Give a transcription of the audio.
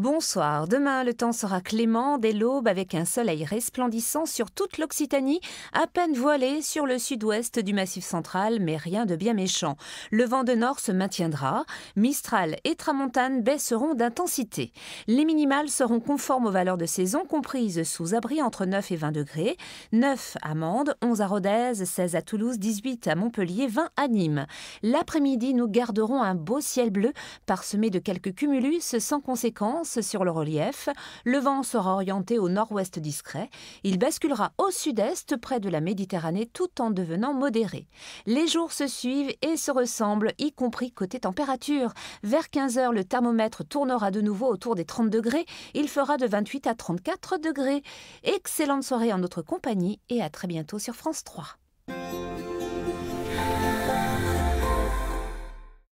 Bonsoir. Demain, le temps sera clément dès l'aube avec un soleil resplendissant sur toute l'Occitanie, à peine voilé sur le sud-ouest du massif central, mais rien de bien méchant. Le vent de nord se maintiendra. Mistral et Tramontane baisseront d'intensité. Les minimales seront conformes aux valeurs de saison, comprises sous abri entre 9 et 20 degrés. 9 à Mende, 11 à Rodez, 16 à Toulouse, 18 à Montpellier, 20 à Nîmes. L'après-midi, nous garderons un beau ciel bleu, parsemé de quelques cumulus sans conséquence sur le relief. Le vent sera orienté au nord-ouest discret. Il basculera au sud-est près de la Méditerranée tout en devenant modéré. Les jours se suivent et se ressemblent, y compris côté température. Vers 15h, le thermomètre tournera de nouveau autour des 30 degrés. Il fera de 28 à 34 degrés. Excellente soirée en notre compagnie et à très bientôt sur France 3.